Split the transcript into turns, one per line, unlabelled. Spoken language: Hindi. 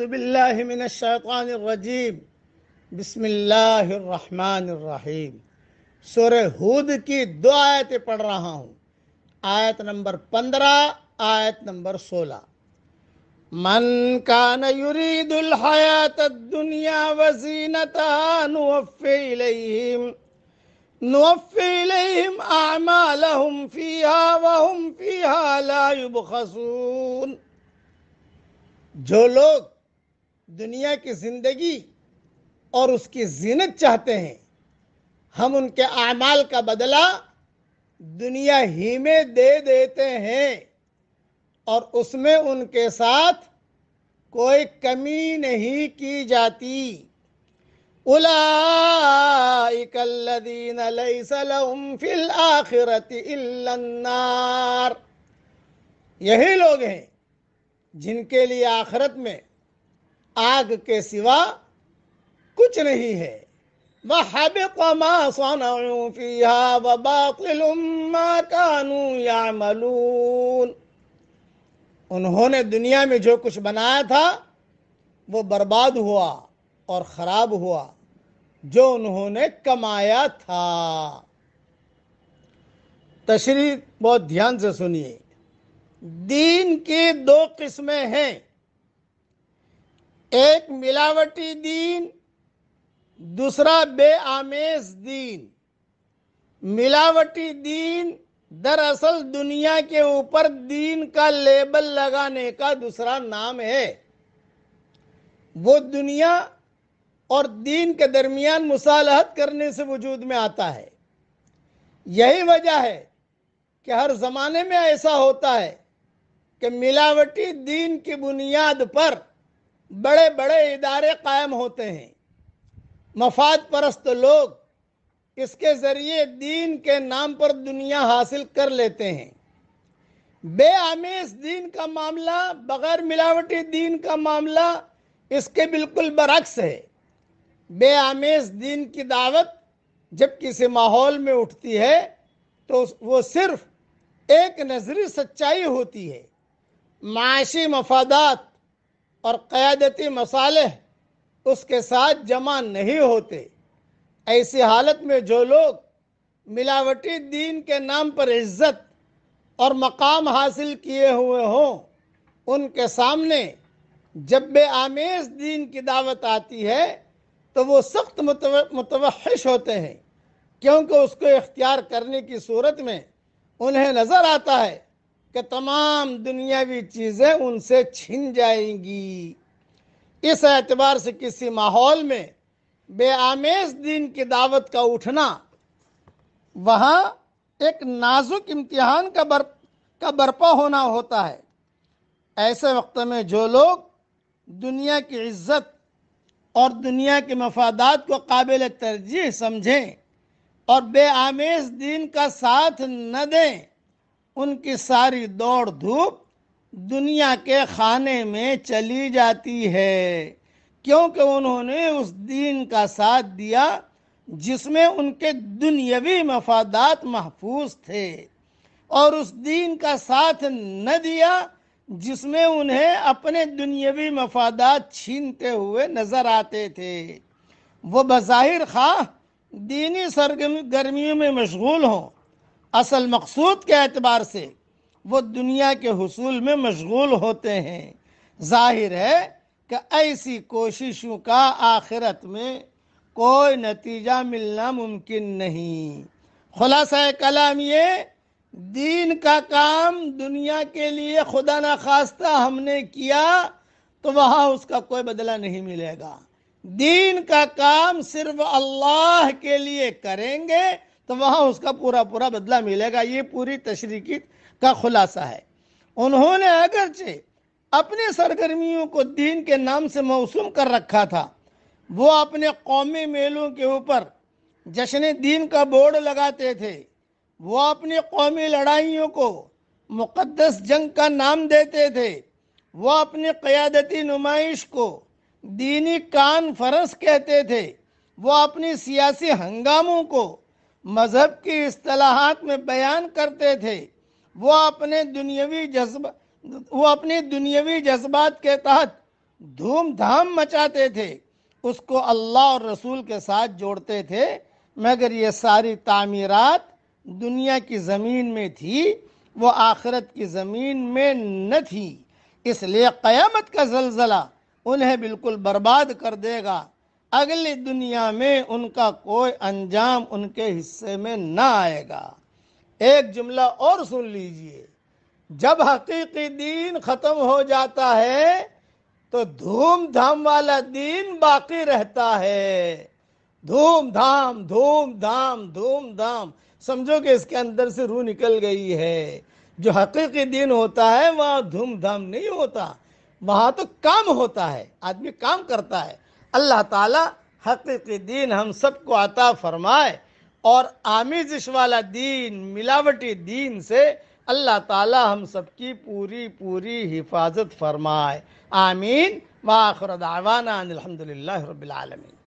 बिल्लाशानरजीम बसमीम सुर हूद की दो आयतें पढ़ रहा हूँ आयत नंबर पंद्रह आयत नंबर सोलह मन कान युरीदुल हयात दुनिया वजीनता नुफ़िलहिम आमालहुम फ़ीहा वहुम फ़ीहा ला युबखसून जो लोग दुनिया की जिंदगी और उसकी जीनत चाहते हैं हम उनके अमाल का बदला दुनिया ही में दे देते हैं और उसमें उनके साथ कोई कमी नहीं की जाती फिल आखिरत यही लोग हैं जिनके लिए आखिरत में आग के सिवा कुछ नहीं है وحبط ما उन्होंने दुनिया में जो कुछ बनाया था वो बर्बाद हुआ और खराब हुआ जो उन्होंने कमाया था तशरी बहुत ध्यान से सुनिए दीन की दो किस्में हैं एक मिलावटी दीन दूसरा बेआमेज दीन मिलावटी दीन दरअसल दुनिया के ऊपर दीन का लेबल लगाने का दूसरा नाम है वो दुनिया और दीन के दरमियान मुसालहत करने से वजूद में आता है यही वजह है कि हर जमाने में ऐसा होता है कि मिलावटी दीन की बुनियाद पर बड़े बड़े इदारे कायम होते हैं मफाद परस्त लोग इसके ज़रिए दीन के नाम पर दुनिया हासिल कर लेते हैं बेआमेज दीन का मामला बगैर मिलावटी दीन का मामला इसके बिल्कुल बरक्स है बेआमेज दीन की दावत जब किसी माहौल में उठती है तो वो सिर्फ एक नजरी सच्चाई होती है माशी मफादात और क़्यादती मसाले उसके साथ जमा नहीं होते ऐसी हालत में जो लोग मिलावटी दीन के नाम पर इज्जत और मकाम हासिल किए हुए हों उनके सामने जब बे आमेज दीन की दावत आती है तो वो सख्त मुतवश होते हैं क्योंकि उसको इख्तियार करने की सूरत में उन्हें नज़र आता है कि तमाम दुनियावी चीज़ें उनसे छिन जाएंगी इस एतबार से किसी माहौल में बेआमेज दिन की दावत का उठना वहाँ एक नाजुक इम्तिहान का बर का बर्पा होना होता है ऐसे वक्त में जो लोग दुनिया की इज्जत और दुनिया के मफादात को काबिल तरजीह समझें और बेआमेज दिन का साथ न दें उनकी सारी दौड़ धूप दुनिया के खाने में चली जाती है क्योंकि उन्होंने उस दीन का साथ दिया जिसमें उनके दुनियावी मफादात महफूज थे और उस दीन का साथ न दिया जिसमें उन्हें अपने दुनियावी मफादात छीनते हुए नज़र आते थे वो बज़ाहिर खा दीनी सरगर्मियों में मशगूल हों असल मकसूद के अतबार से वो दुनिया के हसूल में मशगूल होते हैं जाहिर है कि ऐसी कोशिशों का आखिरत में कोई नतीजा मिलना मुमकिन नहीं खुलासा कलाम ये दीन का काम दुनिया के लिए खुदा ना खास्ता हमने किया तो वहाँ उसका कोई बदला नहीं मिलेगा दीन का काम सिर्फ अल्लाह के लिए करेंगे तो वहाँ उसका पूरा पूरा बदला मिलेगा ये पूरी तशरीकी का खुलासा है उन्होंने अगरचे अपने सरगर्मियों को दीन के नाम से मौसम कर रखा था वो अपने कौमी मेलों के ऊपर जश्न दीन का बोर्ड लगाते थे वो अपनी कौमी लड़ाइयों को मुक़दस जंग का नाम देते थे वो अपनी क़्यादती नुमाइश को दीनी कानफ्रेंस कहते थे वो अपनी सियासी हंगामों को मज़हब की असलाहत में बयान करते थे वो अपने दुनियावी जज्बा वो अपने दुनियावी जज्बात के तहत धूमधाम मचाते थे उसको अल्लाह और रसूल के साथ जोड़ते थे मगर ये सारी तामीरात दुनिया की ज़मीन में थी वो आखरत की ज़मीन में न थी इसलिए क़यामत का जलज़ला उन्हें बिल्कुल बर्बाद कर देगा अगली दुनिया में उनका कोई अंजाम उनके हिस्से में ना आएगा एक जुमला और सुन लीजिए जब हकीकी दीन खत्म हो जाता है तो धूमधाम वाला दीन बाकी रहता है धूमधाम धूमधाम धूमधाम समझो कि इसके अंदर से रूह निकल गई है जो हकीकी दिन होता है वहाँ धूमधाम नहीं होता वहाँ तो काम होता है आदमी काम करता है अल्लाह ताला हकीकी दीन हम सबको अता फरमाए और आमिजिश वाला दीन मिलावटी दीन से अल्लाह ताला हम सबकी पूरी पूरी हिफाजत फरमाए आमीन वाखर दावाना अलहमदिल्ला